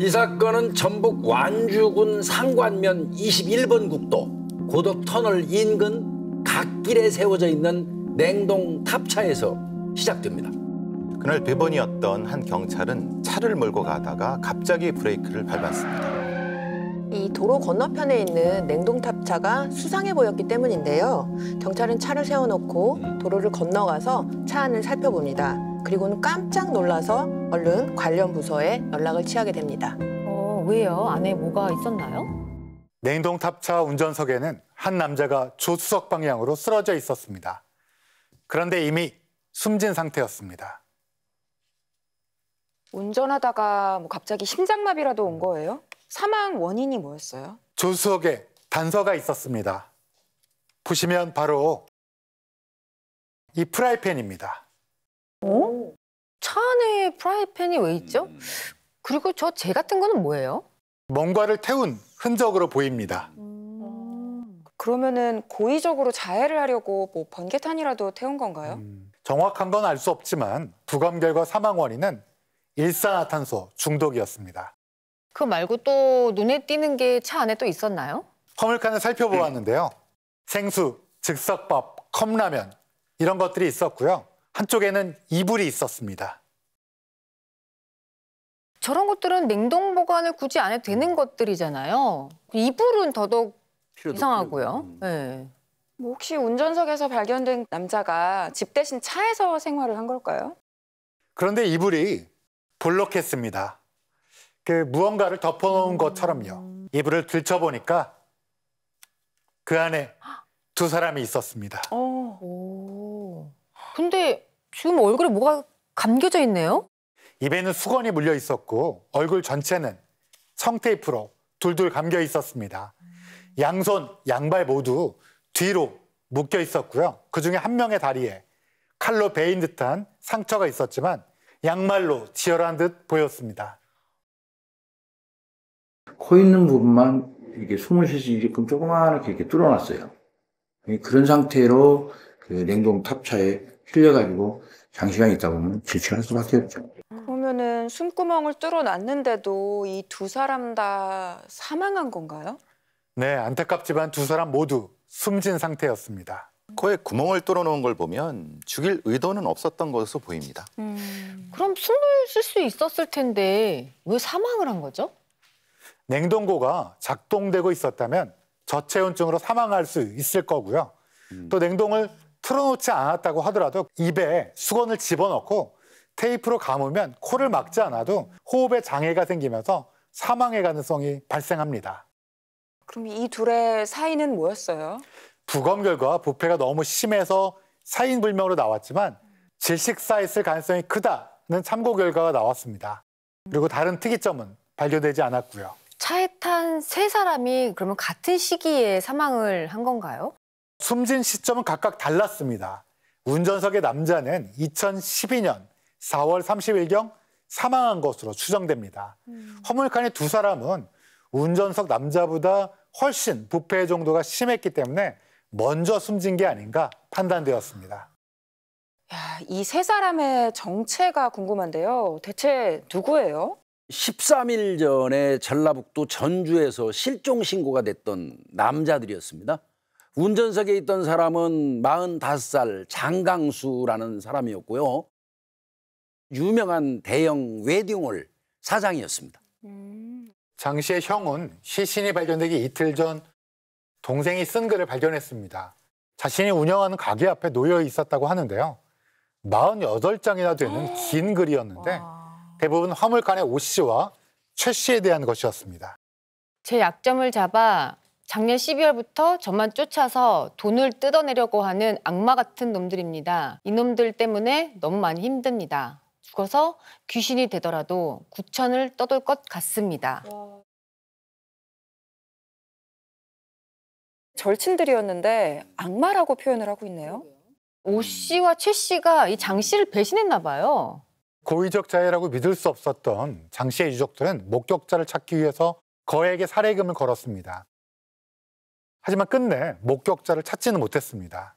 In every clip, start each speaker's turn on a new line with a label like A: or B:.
A: 이 사건은 전북 완주군 상관면 21번 국도 고덕터널 인근 갓길에 세워져 있는 냉동 탑차에서
B: 시작됩니다. 그날 배번이었던 한 경찰은 차를 몰고 가다가 갑자기 브레이크를 밟았습니다.
C: 이 도로 건너편에 있는 냉동탑차가 수상해 보였기 때문인데요. 경찰은 차를 세워놓고 도로를 건너가서 차 안을 살펴봅니다. 그리고는 깜짝 놀라서 얼른 관련 부서에 연락을 취하게 됩니다. 어, 왜요? 안에 뭐가 있었나요?
D: 냉동 탑차 운전석에는 한 남자가 조수석 방향으로 쓰러져 있었습니다. 그런데 이미 숨진 상태였습니다.
E: 운전하다가 뭐 갑자기 심장마비라도 온 거예요? 사망 원인이 뭐였어요?
D: 조수석에 단서가 있었습니다. 보시면 바로 이 프라이팬입니다.
E: 오? 어? 차 안에 프라이팬이 왜 있죠? 음. 그리고 저 재 같은 거는 뭐예요?
D: 뭔가를 태운 흔적으로 보입니다. 음.
E: 그러면은 고의적으로 자해를 하려고 뭐 번개탄이라도 태운 건가요? 음.
D: 정확한 건 알 수 없지만 부검 결과 사망 원인은 일산화탄소 중독이었습니다.
E: 그 말고 또 눈에 띄는 게 차 안에 또 있었나요?
D: 허물칸을 살펴보았는데요. 생수, 즉석밥, 컵라면 이런 것들이 있었고요. 한쪽에는 이불이 있었습니다.
E: 저런 것들은 냉동 보관을 굳이 안 해도 되는 음. 것들이잖아요. 이불은 더더욱 이상하고요. 필요. 네. 뭐 혹시 운전석에서 발견된 남자가 집 대신 차에서 생활을 한 걸까요?
D: 그런데 이불이 볼록했습니다. 그 무언가를 덮어놓은 음. 것처럼요. 이불을 들춰보니까 그 안에 두 사람이 있었습니다.
E: 어. 오. 근데 지금 얼굴에 뭐가 감겨져 있네요?
D: 입에는 수건이 물려 있었고 얼굴 전체는 청테이프로 둘둘 감겨 있었습니다. 양손, 양발 모두 뒤로 묶여 있었고요. 그중에 한 명의 다리에 칼로 베인 듯한 상처가 있었지만 양말로 지혈한 듯 보였습니다.
A: 코 있는 부분만 이렇게 숨을 쉴 수 있게끔 조그맣게 이렇게 뚫어놨어요. 그런 상태로 그 냉동 탑차에 풀려가지고 장시간 있다 보면 질식할 수밖에 없죠.
E: 그러면은 숨구멍을 뚫어놨는데도 이 두 사람 다 사망한 건가요?
D: 네, 안타깝지만 두 사람 모두 숨진 상태였습니다. 코에 구멍을 뚫어놓은 걸 보면 죽일 의도는 없었던 것으로 보입니다.
E: 음... 그럼 숨을 쉴 수 있었을 텐데 왜 사망을 한
D: 거죠? 냉동고가 작동되고 있었다면 저체온증으로 사망할 수 있을 거고요. 음... 또 냉동을 틀어놓지 않았다고 하더라도 입에 수건을 집어넣고 테이프로 감으면 코를 막지 않아도 호흡에 장애가 생기면서 사망의 가능성이 발생합니다.
E: 그럼 이 둘의 사인은 뭐였어요?
D: 부검 결과 부패가 너무 심해서 사인불명으로 나왔지만 질식사했을 가능성이 크다는 참고 결과가 나왔습니다. 그리고 다른 특이점은 발견되지 않았고요.
E: 차에 탄 세 사람이 그러면 같은 시기에 사망을 한
D: 건가요? 숨진 시점은 각각 달랐습니다. 운전석의 남자는 2012년 4월 30일경 사망한 것으로 추정됩니다. 음. 허물칸의 두 사람은 운전석 남자보다 훨씬 부패 정도가 심했기 때문에 먼저 숨진 게 아닌가 판단되었습니다.
E: 이 세 사람의 정체가 궁금한데요. 대체
A: 누구예요? 13일 전에 전라북도 전주에서 실종 신고가 됐던 남자들이었습니다. 운전석에 있던 사람은 45살 장강수라는 사람이었고요. 유명한 대형 웨딩홀 사장이었습니다. 음. 장 씨의 형은 시신이 발견되기 이틀 전 동생이 쓴 글을
D: 발견했습니다. 자신이 운영하는 가게 앞에 놓여 있었다고 하는데요. 48장이나 되는 긴 글이었는데 대부분 화물칸의 오 씨와 최 씨에 대한 것이었습니다.
E: 제 약점을 잡아 작년 12월부터 저만 쫓아서 돈을 뜯어내려고 하는 악마 같은 놈들입니다. 이놈들 때문에 너무 많이 힘듭니다. 죽어서 귀신이 되더라도 구천을 떠돌 것 같습니다. 와. 절친들이었는데 악마라고 표현을 하고 있네요. 오 씨와 최 씨가 이 장 씨를 배신했나 봐요.
D: 고의적 자해라고 믿을 수 없었던 장 씨의 유족들은 목격자를 찾기 위해서 거액의 살해금을 걸었습니다. 하지만 끝내 목격자를 찾지는 못했습니다.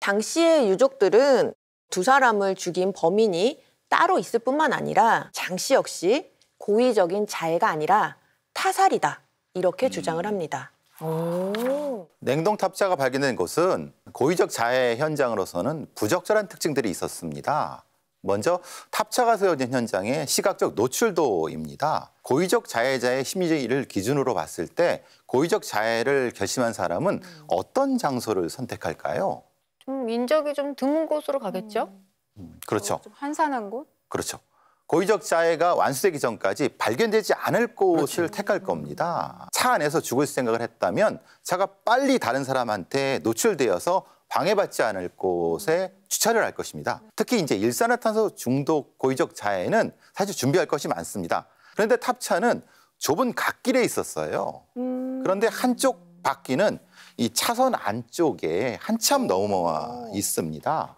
D: 당시의 유족들은 두 사람을 죽인
C: 범인이 따로 있을 뿐만 아니라 장 씨 역시 고의적인 자해가 아니라 타살이다 이렇게 음. 주장을 합니다.
D: 오.
B: 냉동 탑자가 발견된 곳은 고의적 자해 현장으로서는 부적절한 특징들이 있었습니다. 먼저 탑차가 세워진 현장의 시각적 노출도입니다. 고의적 자해자의 심리를 적 기준으로 봤을 때 고의적 자해를 결심한 사람은 음. 어떤 장소를 선택할까요?
E: 좀 인적이 좀 드문 곳으로 가겠죠?
B: 음, 음 그렇죠. 어, 좀
E: 한산한 곳?
B: 그렇죠. 고의적 자해가 완수되기 전까지 발견되지 않을 곳을 그렇죠. 택할 겁니다. 차 안에서 죽을 생각을 했다면 차가 빨리 다른 사람한테 노출되어서 방해받지 않을 곳에 주차를 할 것입니다. 특히 이제 일산화탄소 중독 고의적 자해는 사실 준비할 것이 많습니다. 그런데 탑차는 좁은 갓길에 있었어요. 음... 그런데 한쪽 바퀴는 이 차선 안쪽에 한참 넘어와 있습니다.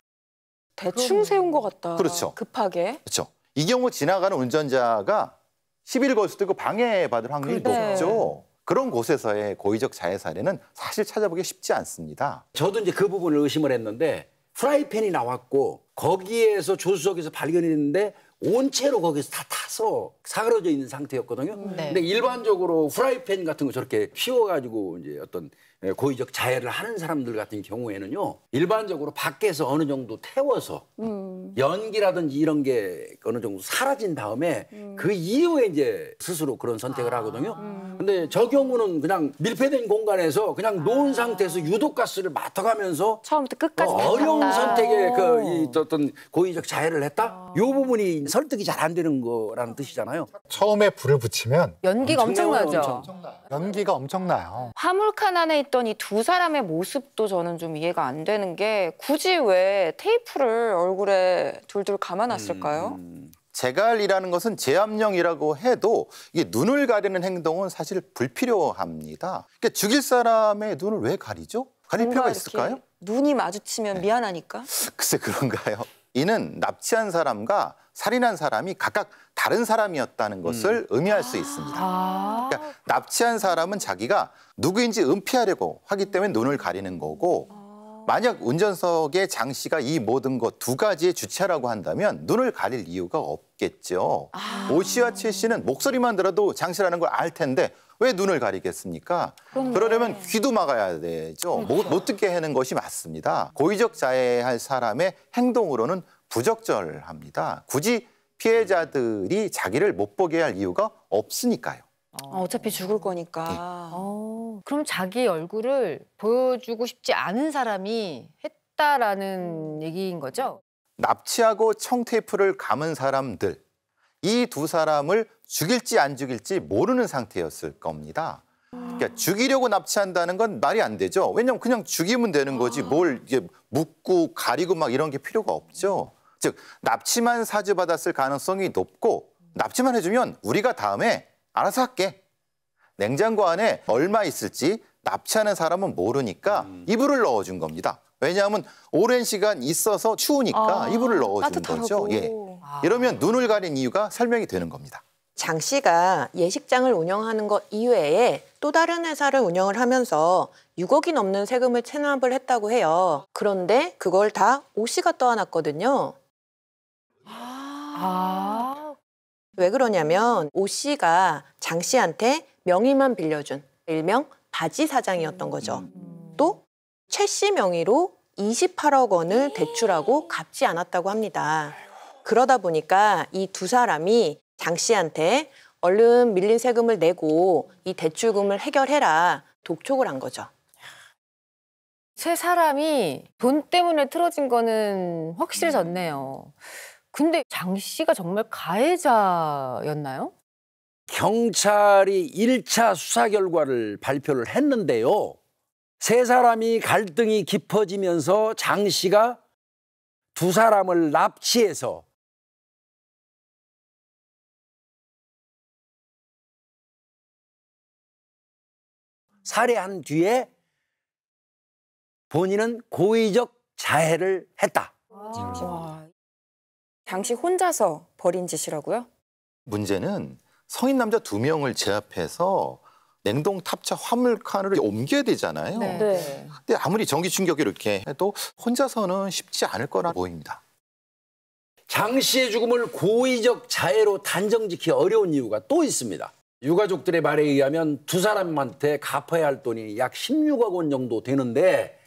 E: 대충 세운 것 같다. 그렇죠. 급하게.
B: 그렇죠. 이 경우 지나가는 운전자가 시비를 걸 수도 있고 방해받을 확률이 그래. 높죠. 그런 곳에서의 고의적 자해 사례는 사실 찾아보기 쉽지
A: 않습니다. 저도 이제 그 부분을 의심을 했는데 프라이팬이 나왔고 거기에서 조수석에서 발견했는데 온체로 거기서 다 타서 사그러져 있는 상태였거든요. 음. 네. 근데 일반적으로 프라이팬 같은 거 저렇게 피워가지고 이제 어떤 예, 고의적 자해를 하는 사람들 같은 경우에는요 일반적으로 밖에서 어느 정도 태워서 음. 연기라든지 이런 게 어느 정도 사라진 다음에 음. 그 이후에 이제 스스로 그런 선택을 아. 하거든요 음. 근데 저 경우는 그냥 밀폐된 공간에서 그냥 놓은 아. 상태에서 유독가스를 맡아가면서 처음부터 끝까지 어, 려운 선택에 그 어. 이, 어떤 고의적 자해를 했다 아. 요 부분이 설득이 잘 안 되는 거라는 뜻이잖아요 처음에 불을 붙이면 연기가 엄청나죠 엄청, 연기가 엄청나요
E: 화물칸 안에 했던 이두 사람의 모습도 저는 좀 이해가 안 되는 게 굳이 왜 테이프를 얼굴에 둘둘
B: 감아놨을까요? 음, 음... 제갈이라는 것은 제압령이라고 해도 이게 눈을 가리는 행동은 사실 불필요합니다. 그러니까 죽일 사람의 눈을 왜 가리죠? 가릴 필요가 있을까요?
E: 눈이 마주치면 네. 미안하니까?
B: 글쎄 그런가요? 이는 납치한 사람과 살인한 사람이 각각 다른 사람이었다는 것을 음. 의미할 수 있습니다. 아. 그러니까 납치한 사람은 자기가 누구인지 은폐하려고 하기 때문에 눈을 가리는 거고 아. 만약 운전석의 장 씨가 이 모든 것 두 가지의 주체라고 한다면 눈을 가릴 이유가 없겠죠. 아오 씨와 칠 씨는 목소리만 들어도 장 씨라는 걸 알 텐데 왜 눈을 가리겠습니까? 그렇네. 그러려면 귀도 막아야 되죠. 못, 그렇죠. 못 듣게 하는 것이 맞습니다. 고의적 자해할 사람의 행동으로는 부적절합니다. 굳이 피해자들이 자기를 못 보게 할 이유가 없으니까요.
E: 어, 어차피 죽을 거니까. 네. 어, 그럼 자기 얼굴을 보여주고 싶지 않은 사람이 했다라는 얘기인 거죠?
B: 납치하고 청테이프를 감은 사람들 이두 사람을 죽일지 안 죽일지 모르는 상태였을 겁니다. 그러니까 죽이려고 납치한다는 건 말이 안 되죠. 왜냐하면 그냥 죽이면 되는 거지 뭘 이게 묻고 가리고 막 이런 게 필요가 없죠. 즉 납치만 사주받았을 가능성이 높고 납치만 해주면 우리가 다음에 알아서 할게. 냉장고 안에 얼마 있을지 납치하는 사람은 모르니까 음. 이불을 넣어준 겁니다. 왜냐하면 오랜 시간 있어서 추우니까 아, 이불을 넣어준 거죠. 예. 아. 이러면 눈을 가린 이유가 설명이 되는 겁니다.
C: 장 씨가 예식장을 운영하는 것 이외에 또 다른 회사를 운영을 하면서 6억이 넘는 세금을 체납을 했다고 해요. 그런데 그걸 다 오 씨가 떠안았거든요. 아. 왜 그러냐면 오 씨가 장 씨한테 명의만 빌려준 일명 바지 사장이었던 거죠. 음. 또최 씨 명의로 28억 원을 대출하고 갚지 않았다고 합니다. 그러다 보니까 이 두 사람이 장 씨한테 얼른 밀린 세금을 내고 이 대출금을 해결해라 독촉을 한 거죠. 세 사람이 돈 때문에 틀어진 거는 확실해졌네요. 음.
E: 근데 장 씨가 정말 가해자였나요?
A: 경찰이 1차 수사 결과를 발표를 했는데요. 세 사람이 갈등이 깊어지면서 장 씨가 두 사람을 납치해서 살해한 뒤에 본인은 고의적 자해를 했다.
B: 당시 혼자서 벌인 짓이라고요? 문제는 성인 남자 두 명을 제압해서 냉동 탑차 화물 칸으로 옮겨야 되잖아요. 네. 네. 근데 아무리 전기 충격기를 이렇게 해도 혼자서는 쉽지 않을 거라
A: 보입니다. 장 씨의 죽음을 고의적 자해로 단정짓기 어려운 이유가 또 있습니다. 유가족들의 말에 의하면 두 사람한테 갚아야 할 돈이 약 16억 원 정도 되는데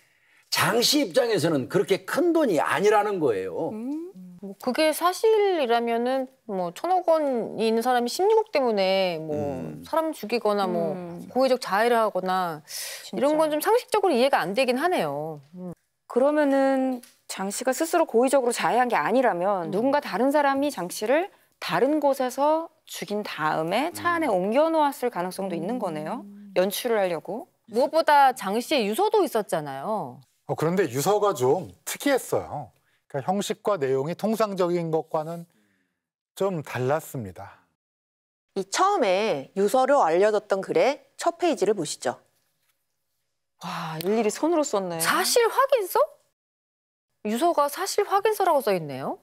A: 장 씨 입장에서는 그렇게 큰 돈이 아니라는 거예요. 음. 뭐 그게
E: 사실이라면은 뭐 천억 원이 있는 사람이 16억 때문에 뭐 음. 사람 죽이거나 뭐 음. 고의적 자해를 하거나 진짜. 이런 건 좀 상식적으로 이해가 안 되긴 하네요. 음. 그러면은 장 씨가 스스로 고의적으로 자해한 게 아니라면 음. 누군가 다른 사람이 장 씨를 다른 곳에서 죽인 다음에 차 안에 음. 옮겨 놓았을 가능성도 있는 거네요. 음. 연출을 하려고. 무엇보다 장 씨의 유서도 있었잖아요.
D: 어, 그런데 유서가 좀 특이했어요. 그러니까 형식과 내용이 통상적인 것과는 좀 달랐습니다.
C: 이 처음에 유서로 알려졌던 글의 첫 페이지를 보시죠. 와, 일일이 손으로 썼네. 사실 확인서? 유서가 사실 확인서라고 써 있네요.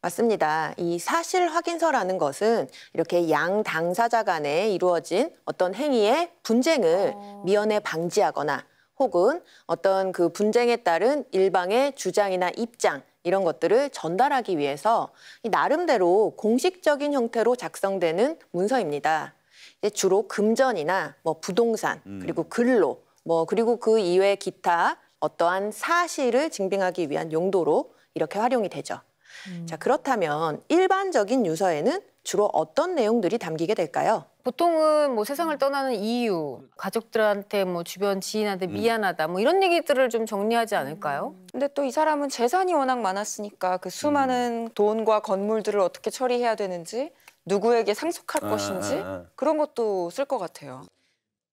C: 맞습니다. 이 사실 확인서라는 것은 이렇게 양 당사자 간에 이루어진 어떤 행위의 분쟁을 어. 미연에 방지하거나 혹은 어떤 그 분쟁에 따른 일방의 주장이나 입장, 이런 것들을 전달하기 위해서 나름대로 공식적인 형태로 작성되는 문서입니다. 주로 금전이나 뭐 부동산 음. 그리고 근로 뭐 그리고 그 이외 기타 어떠한 사실을 증빙하기 위한 용도로 이렇게 활용이 되죠. 음. 자 그렇다면 일반적인 유서에는 주로 어떤 내용들이 담기게 될까요?
E: 보통은 뭐 세상을 음. 떠나는 이유, 가족들한테 뭐 주변 지인한테 음. 미안하다 뭐 이런 얘기들을 좀 정리하지 않을까요? 음. 근데 또 이 사람은 재산이 워낙 많았으니까 그 수많은 돈과 건물들을 어떻게 처리해야 되는지 누구에게 상속할 아, 것인지 아, 아. 그런 것도 쓸 것 같아요.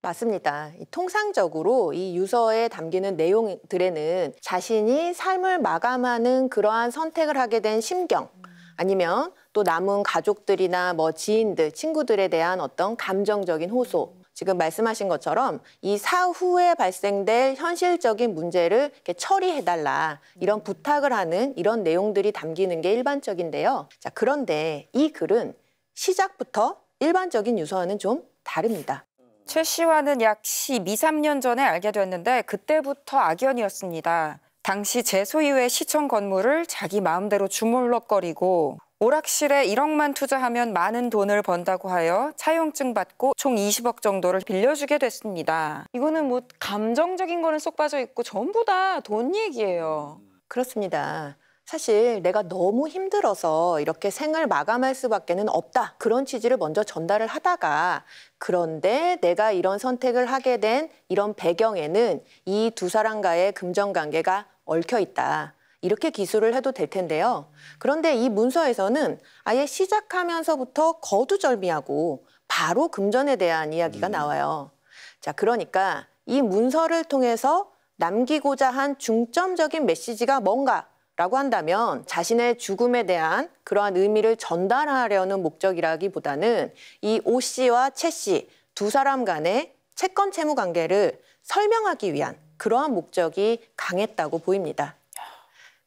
C: 맞습니다. 통상적으로 이 유서에 담기는 내용들에는 자신이 삶을 마감하는 그러한 선택을 하게 된 심경, 아니면 또 남은 가족들이나 뭐 지인들, 친구들에 대한 어떤 감정적인 호소 지금 말씀하신 것처럼 이 사후에 발생될 현실적인 문제를 처리해달라 이런 부탁을 하는 이런 내용들이 담기는 게 일반적인데요. 자, 그런데 이 글은 시작부터 일반적인 유서와는 좀 다릅니다. 최 씨와는 약 12, 1 3년 전에 알게 됐는데 그때부터
E: 악연이었습니다. 당시 제 소유의 시청 건물을 자기 마음대로 주물럭거리고 오락실에 1억만 투자하면 많은 돈을 번다고 하여 차용증 받고 총 20억 정도를 빌려주게 됐습니다. 이거는 뭐 감정적인 거는 쏙 빠져 있고 전부
C: 다 돈 얘기예요. 그렇습니다. 사실 내가 너무 힘들어서 이렇게 생을 마감할 수밖에는 없다. 그런 취지를 먼저 전달을 하다가 그런데 내가 이런 선택을 하게 된 이런 배경에는 이 두 사람과의 금전 관계가 얽혀 있다. 이렇게 기술을 해도 될 텐데요. 그런데 이 문서에서는 아예 시작하면서부터 거두절미하고 바로 금전에 대한 이야기가 음. 나와요. 자, 그러니까 이 문서를 통해서 남기고자 한 중점적인 메시지가 뭔가 라고 한다면 자신의 죽음에 대한 그러한 의미를 전달하려는 목적이라기보다는 이 오 씨와 채 씨 두 사람 간의 채권 채무 관계를 설명하기 위한 그러한 목적이 강했다고 보입니다.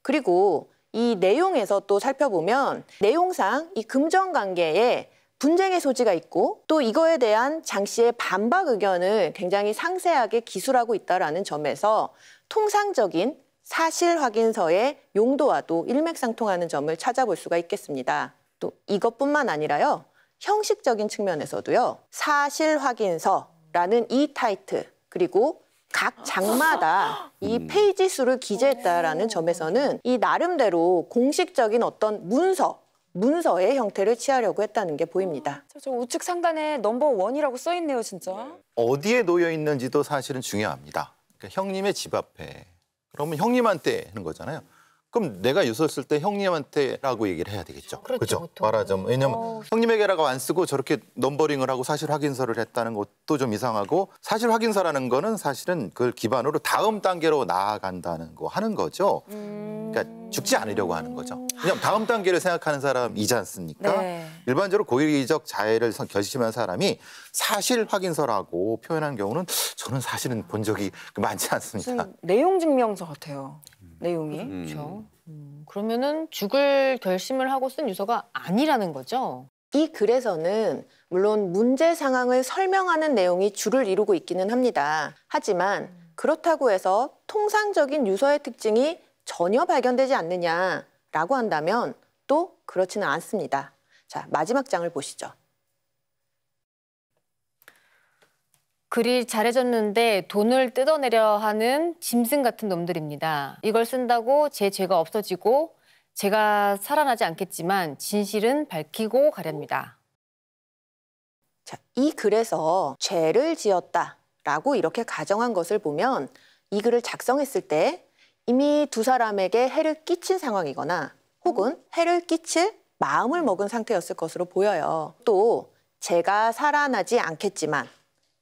C: 그리고 이 내용에서 또 살펴보면 내용상 이 금전 관계에 분쟁의 소지가 있고 또 이거에 대한 장 씨의 반박 의견을 굉장히 상세하게 기술하고 있다라는 점에서 통상적인 사실 확인서의 용도와도 일맥상통하는 점을 찾아볼 수가 있겠습니다. 또 이것뿐만 아니라요. 형식적인 측면에서도요. 사실 확인서라는 이 타이틀 그리고 각 장마다 이 음. 페이지 수를 기재했다라는 점에서는 이 나름대로 공식적인 어떤 문서 문서의 형태를 취하려고 했다는 게 보입니다.
E: 저, 저 우측 상단에 넘버 원이라고 써 있네요, 진짜.
B: 어디에 놓여 있는지도 사실은 중요합니다. 그러니까 형님의 집 앞에. 그러면 형님한테 하는 거잖아요. 그럼 내가 유서쓸 때 형님한테라고 얘기를 해야 되겠죠. 그렇죠. 그렇죠? 말하자면 왜냐면 어... 형님에게라고 안 쓰고 저렇게 넘버링을 하고 사실 확인서를 했다는 것도 좀 이상하고 사실 확인서라는 거는 사실은 그걸 기반으로 다음 단계로 나아간다는 거 하는 거죠. 음... 그러니까 죽지 않으려고 하는 거죠. 왜냐면 다음 단계를 생각하는 사람이지 않습니까? 네. 일반적으로 고의적 자해를 결심한 사람이 사실 확인서라고 표현한 경우는 저는 사실은 본 적이 많지 않습니다. 내용
E: 증명서 같아요. 내용이. 그렇죠. 음, 그러면은 죽을 결심을 하고 쓴 유서가 아니라는 거죠.
C: 이 글에서는 물론 문제 상황을 설명하는 내용이 주를 이루고 있기는 합니다. 하지만 그렇다고 해서 통상적인 유서의 특징이 전혀 발견되지 않느냐라고 한다면 또 그렇지는 않습니다. 자, 마지막 장을 보시죠.
E: 글이 잘해졌는데 돈을 뜯어내려 하는 짐승 같은 놈들입니다. 이걸 쓴다고 제 죄가 없어지고 제가 살아나지 않겠지만 진실은 밝히고 가렵니다.
C: 자, 이 글에서 죄를 지었다라고 이렇게 가정한 것을 보면 이 글을 작성했을 때 이미 두 사람에게 해를 끼친 상황이거나 혹은 해를 끼칠 마음을 먹은 상태였을 것으로 보여요. 또 제가 살아나지 않겠지만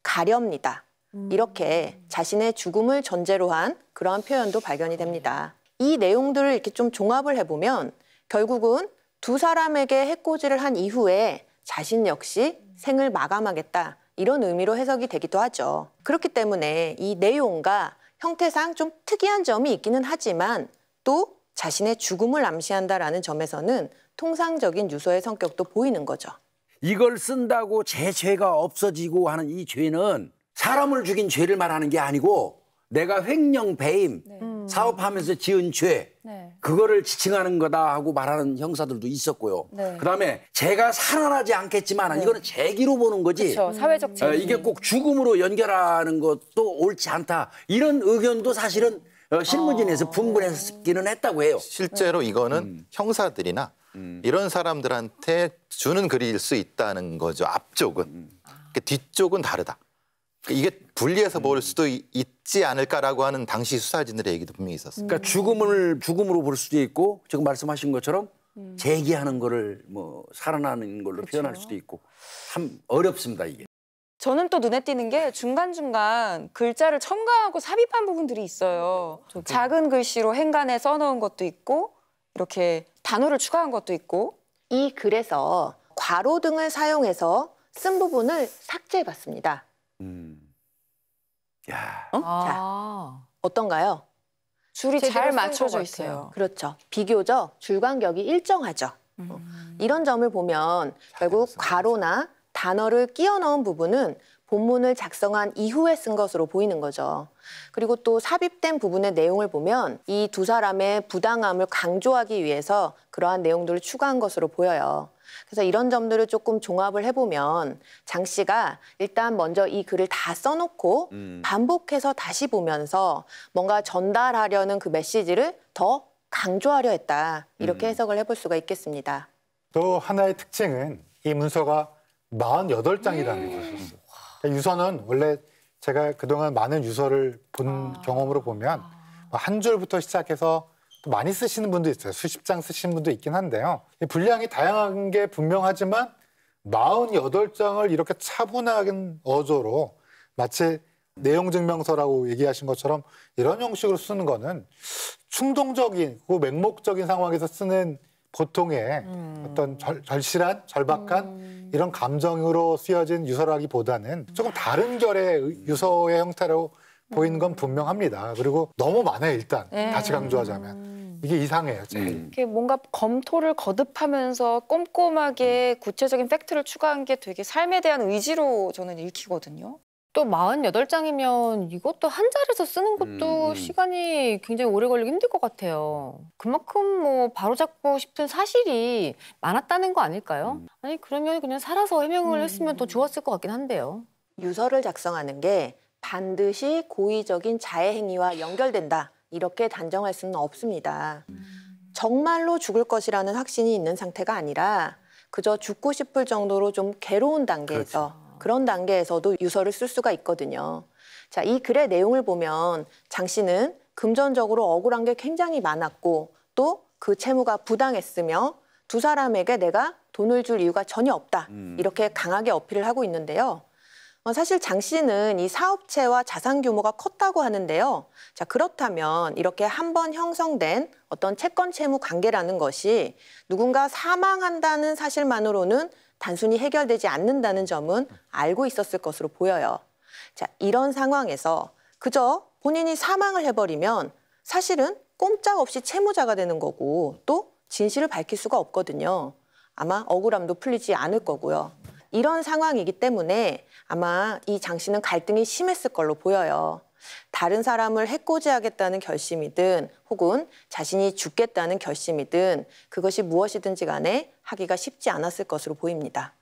C: 가렵니다. 음. 이렇게 자신의 죽음을 전제로 한 그러한 표현도 발견이 됩니다. 이 내용들을 이렇게 좀 종합을 해보면 결국은 두 사람에게 해코지를 한 이후에 자신 역시 생을 마감하겠다 이런 의미로 해석이 되기도 하죠. 그렇기 때문에 이 내용과 형태상 좀 특이한 점이 있기는 하지만 또 자신의 죽음을 암시한다라는 점에서는 통상적인 유서의 성격도 보이는 거죠.
A: 이걸 쓴다고 제 죄가 없어지고 하는 이 죄는 사람을 죽인 죄를 말하는 게 아니고 내가 횡령 배임 네. 음. 사업하면서 지은 죄 네. 그거를 지칭하는 거다 하고 말하는 형사들도 있었고요. 네. 그다음에 제가 살아나지 않겠지만 네. 이거는 재기로 보는 거지. 그쵸, 사회적 어, 재기. 음. 이게 꼭 죽음으로 연결하는 것도 옳지 않다. 이런 의견도 사실은 어, 실무진에서 아. 분분했기는 했다고 해요. 실제로
B: 이거는 음. 형사들이나 음. 이런 사람들한테 주는 글일 수 있다는 거죠. 앞쪽은. 음. 그러니까 뒤쪽은 다르다. 그러니까 이게 분리해서 볼 음. 수도 있지 않을까라고 하는 당시 수사진들의
A: 얘기도 분명히 있었어요. 그러니까 죽음을 죽음으로 볼 수도 있고 지금 말씀하신 것처럼 음. 재기하는 거를 뭐 살아나는 걸로 그렇죠. 표현할 수도 있고 참 어렵습니다 이게.
E: 저는 또 눈에 띄는 게 중간중간 글자를 첨가하고 삽입한 부분들이 있어요. 작은 글씨로 행간에 써놓은 것도 있고 이렇게 단어를 추가한 것도 있고
C: 이 글에서 과로 등을 사용해서 쓴 부분을 삭제해봤습니다. 음. 야. 어? 아. 자, 어떤가요? 줄이 잘 맞춰져 있어요. 그렇죠. 비교적 줄 간격이 일정하죠. 음. 어, 이런 점을 보면 결국 괄로나 단어를 끼워 넣은 부분은 본문을 작성한 이후에 쓴 것으로 보이는 거죠. 그리고 또 삽입된 부분의 내용을 보면 이 두 사람의 부당함을 강조하기 위해서 그러한 내용들을 추가한 것으로 보여요. 그래서 이런 점들을 조금 종합을 해보면 장 씨가 일단 먼저 이 글을 다 써놓고 음. 반복해서 다시 보면서 뭔가 전달하려는 그 메시지를 더 강조하려 했다. 이렇게 음. 해석을 해볼 수가 있겠습니다.
D: 또 하나의 특징은 이 문서가 48장이라는 음. 것이었어요. 그러니까 유서는 원래 제가 그동안 많은 유서를 본 아. 경험으로 보면 뭐 한 줄부터 시작해서 또 많이 쓰시는 분도 있어요. 수십 장 쓰시는 분도 있긴 한데요. 분량이 다양한 게 분명하지만 48장을 이렇게 차분한 어조로 마치 내용 증명서라고 얘기하신 것처럼 이런 형식으로 쓰는 거는 충동적인 고 그 맹목적인 상황에서 쓰는 보통의 음. 어떤 절, 실한 절박한 음. 이런 감정으로 쓰여진 유서라기보다는 조금 다른 결의 유서의 형태로 보이는 건 음. 분명합니다. 그리고 너무 많아요, 일단. 네. 다시 강조하자면. 음. 이게 이상해요, 제일. 네.
E: 이게 뭔가 검토를 거듭하면서 꼼꼼하게 구체적인 팩트를 추가한 게 되게 삶에 대한 의지로 저는 읽히거든요. 또 48장이면 이것도 한 자리에서 쓰는 것도 음. 음. 시간이 굉장히 오래 걸리기 힘들 것 같아요. 그만큼 뭐 바로잡고 싶은 사실이
C: 많았다는 거 아닐까요? 음.
E: 아니 그러면 그냥 살아서 해명을 음. 했으면
C: 더 좋았을 것 같긴 한데요. 유서를 작성하는 게 반드시 고의적인 자해 행위와 연결된다. 이렇게 단정할 수는 없습니다. 정말로 죽을 것이라는 확신이 있는 상태가 아니라 그저 죽고 싶을 정도로 좀 괴로운 단계에서 그렇죠. 그런 단계에서도 유서를 쓸 수가 있거든요. 자, 이 글의 내용을 보면 장 씨는 금전적으로 억울한 게 굉장히 많았고 또 그 채무가 부당했으며 두 사람에게 내가 돈을 줄 이유가 전혀 없다. 음. 이렇게 강하게 어필을 하고 있는데요. 어, 사실 장 씨는 이 사업체와 자산 규모가 컸다고 하는데요. 자, 그렇다면 이렇게 한번 형성된 어떤 채권 채무 관계라는 것이 누군가 사망한다는 사실만으로는 단순히 해결되지 않는다는 점은 알고 있었을 것으로 보여요. 자, 이런 상황에서 그저 본인이 사망을 해버리면 사실은 꼼짝없이 채무자가 되는 거고 또 진실을 밝힐 수가 없거든요. 아마 억울함도 풀리지 않을 거고요. 이런 상황이기 때문에 아마 이 장 씨는 갈등이 심했을 걸로 보여요. 다른 사람을 해코지하겠다는 결심이든 혹은 자신이 죽겠다는 결심이든 그것이 무엇이든지 간에 하기가 쉽지 않았을 것으로 보입니다.